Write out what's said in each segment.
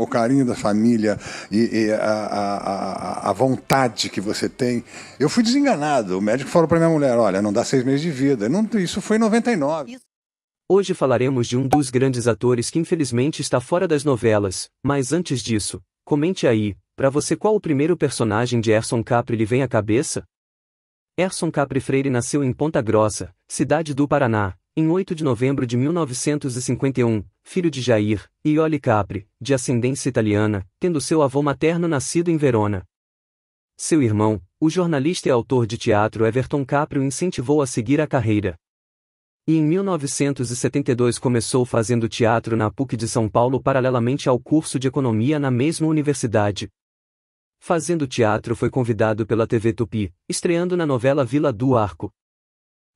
O carinho da família e, e a, a, a, vontade que você tem. Eu fui desenganado. O médico falou para minha mulher: olha, não dá seis meses de vida. Não, isso foi em 99. Hoje falaremos de um dos grandes atores que infelizmente está fora das novelas, mas antes disso, comente aí, para você qual o primeiro personagem de Erson Capri lhe vem à cabeça? Erson Capri Freire nasceu em Ponta Grossa, cidade do Paraná, em 8 de novembro de 1951, filho de Jair, e Oli Capri, de ascendência italiana, tendo seu avô materno nascido em Verona. Seu irmão, o jornalista e autor de teatro Everton Capri o incentivou a seguir a carreira. E em 1972 começou fazendo teatro na PUC de São Paulo paralelamente ao curso de economia na mesma universidade. Fazendo teatro foi convidado pela TV Tupi, estreando na novela Vila do Arco,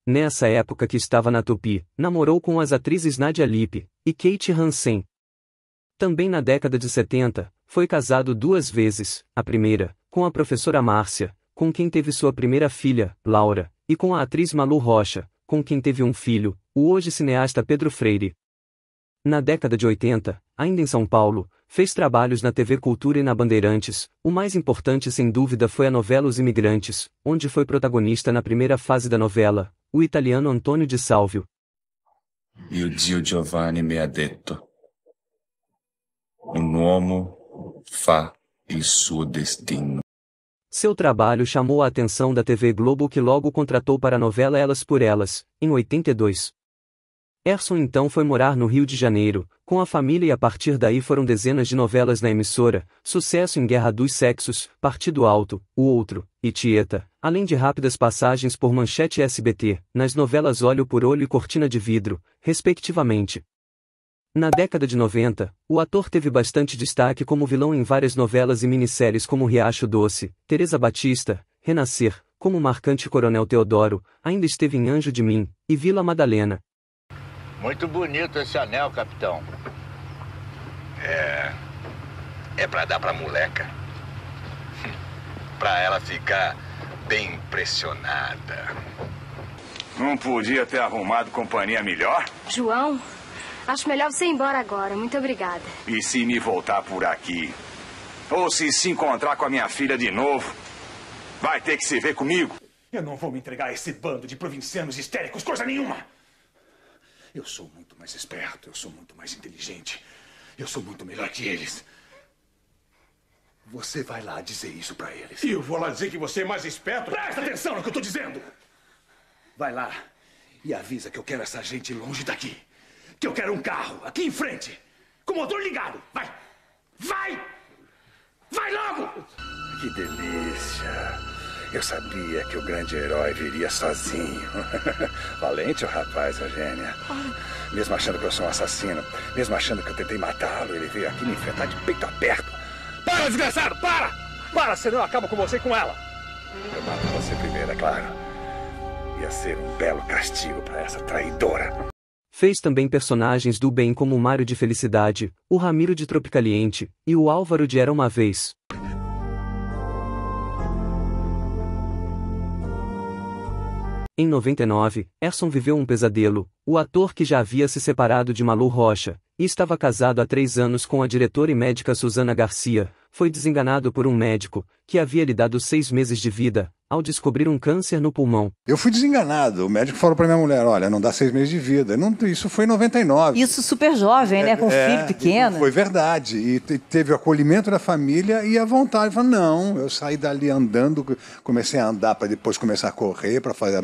Nessa época que estava na Tupi, namorou com as atrizes Nadia Lippe e Kate Hansen. Também na década de 70, foi casado duas vezes, a primeira, com a professora Márcia, com quem teve sua primeira filha, Laura, e com a atriz Malu Rocha, com quem teve um filho, o hoje cineasta Pedro Freire. Na década de 80, ainda em São Paulo, fez trabalhos na TV Cultura e na Bandeirantes, o mais importante sem dúvida foi a novela Os Imigrantes, onde foi protagonista na primeira fase da novela, o italiano Antônio de Salvio. E o Dio Giovanni Meadetto. Um uomo fa il suo destino. Seu trabalho chamou a atenção da TV Globo que logo contratou para a novela Elas por Elas, em 82. Erson então foi morar no Rio de Janeiro, com a família e a partir daí foram dezenas de novelas na emissora, sucesso em Guerra dos Sexos, Partido Alto, O Outro, e Tieta, além de rápidas passagens por Manchete SBT, nas novelas Olho por Olho e Cortina de Vidro, respectivamente. Na década de 90, o ator teve bastante destaque como vilão em várias novelas e minisséries como Riacho Doce, Teresa Batista, Renascer, como marcante Coronel Teodoro, ainda esteve em Anjo de Mim, e Vila Madalena, muito bonito esse anel, capitão. É. É pra dar pra moleca. pra ela ficar bem impressionada. Não podia ter arrumado companhia melhor? João, acho melhor você ir embora agora. Muito obrigada. E se me voltar por aqui? Ou se se encontrar com a minha filha de novo? Vai ter que se ver comigo. Eu não vou me entregar a esse bando de provincianos histéricos, coisa nenhuma! Eu sou muito mais esperto, eu sou muito mais inteligente. Eu sou muito melhor que eles. Você vai lá dizer isso para eles. E eu vou lá dizer que você é mais esperto? Presta atenção no que eu tô dizendo! Vai lá e avisa que eu quero essa gente longe daqui. Que eu quero um carro aqui em frente, com o motor ligado. Vai! Vai! Vai logo! Que delícia! Eu sabia que o grande herói viria sozinho. Valente o rapaz, Eugênia. Mesmo achando que eu sou um assassino, mesmo achando que eu tentei matá-lo, ele veio aqui me enfrentar de peito aberto. Para, desgraçado, para! Para, senão eu acabo com você e com ela. Eu mato você primeiro, é claro. Ia ser um belo castigo para essa traidora. Fez também personagens do bem como o Mário de Felicidade, o Ramiro de Tropicaliente e o Álvaro de Era Uma Vez, Em 99, Erson viveu um pesadelo. O ator que já havia se separado de Malu Rocha e estava casado há três anos com a diretora e médica Susana Garcia, foi desenganado por um médico, que havia lhe dado seis meses de vida, ao descobrir um câncer no pulmão. Eu fui desenganado. O médico falou para minha mulher: olha, não dá seis meses de vida. Não, isso foi em 99. Isso super jovem, né? é, né? Com é, filho pequeno. Foi verdade. E teve o acolhimento da família e a vontade. Falei, não, eu saí dali andando, comecei a andar para depois começar a correr, para fazer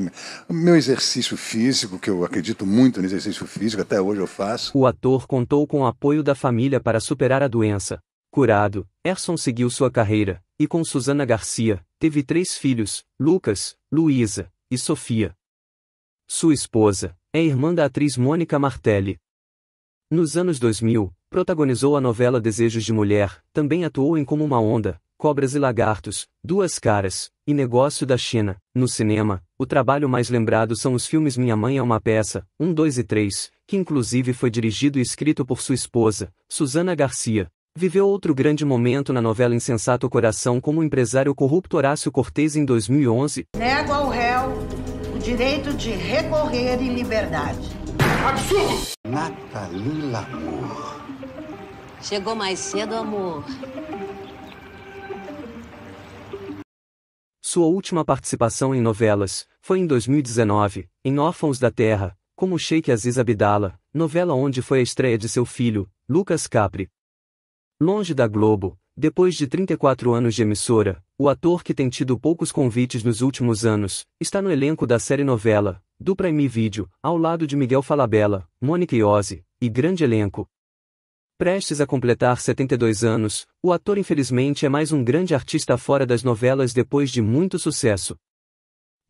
meu exercício físico, que eu acredito muito no exercício físico, até hoje eu faço. O ator contou com o apoio da família para superar a doença. Curado, Erson seguiu sua carreira, e com Susana Garcia, teve três filhos, Lucas, Luísa e Sofia. Sua esposa é irmã da atriz Mônica Martelli. Nos anos 2000, protagonizou a novela Desejos de Mulher, também atuou em Como uma Onda, Cobras e Lagartos, Duas Caras, e Negócio da China. No cinema, o trabalho mais lembrado são os filmes Minha Mãe é uma Peça, 1, 2 e 3, que inclusive foi dirigido e escrito por sua esposa, Susana Garcia. Viveu outro grande momento na novela Insensato Coração como empresário corrupto Horácio Cortez em 2011. Nego ao réu o direito de recorrer em liberdade. Absurdo! Natalila, Lamour. Chegou mais cedo, amor. Sua última participação em novelas foi em 2019, em Órfãos da Terra, como Sheikh Aziz Abdala, novela onde foi a estreia de seu filho, Lucas Capri. Longe da Globo, depois de 34 anos de emissora, o ator que tem tido poucos convites nos últimos anos está no elenco da série novela, do Prime Video, ao lado de Miguel Falabella, Mônica Iose, e grande elenco. Prestes a completar 72 anos, o ator infelizmente é mais um grande artista fora das novelas depois de muito sucesso.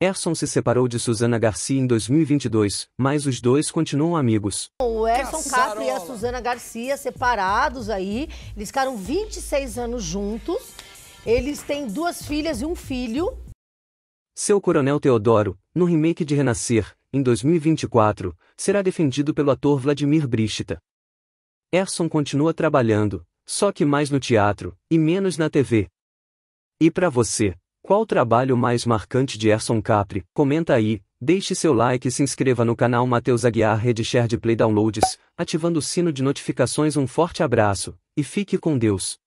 Erson se separou de Suzana Garcia em 2022, mas os dois continuam amigos. O Erson Castro e a Suzana Garcia separados aí, eles ficaram 26 anos juntos. Eles têm duas filhas e um filho. Seu Coronel Teodoro, no remake de Renascer, em 2024, será defendido pelo ator Vladimir Brishta. Erson continua trabalhando, só que mais no teatro e menos na TV. E para você? Qual trabalho mais marcante de Erson Capri? Comenta aí, deixe seu like e se inscreva no canal Matheus Aguiar Rede Share de Play Downloads, ativando o sino de notificações. Um forte abraço, e fique com Deus.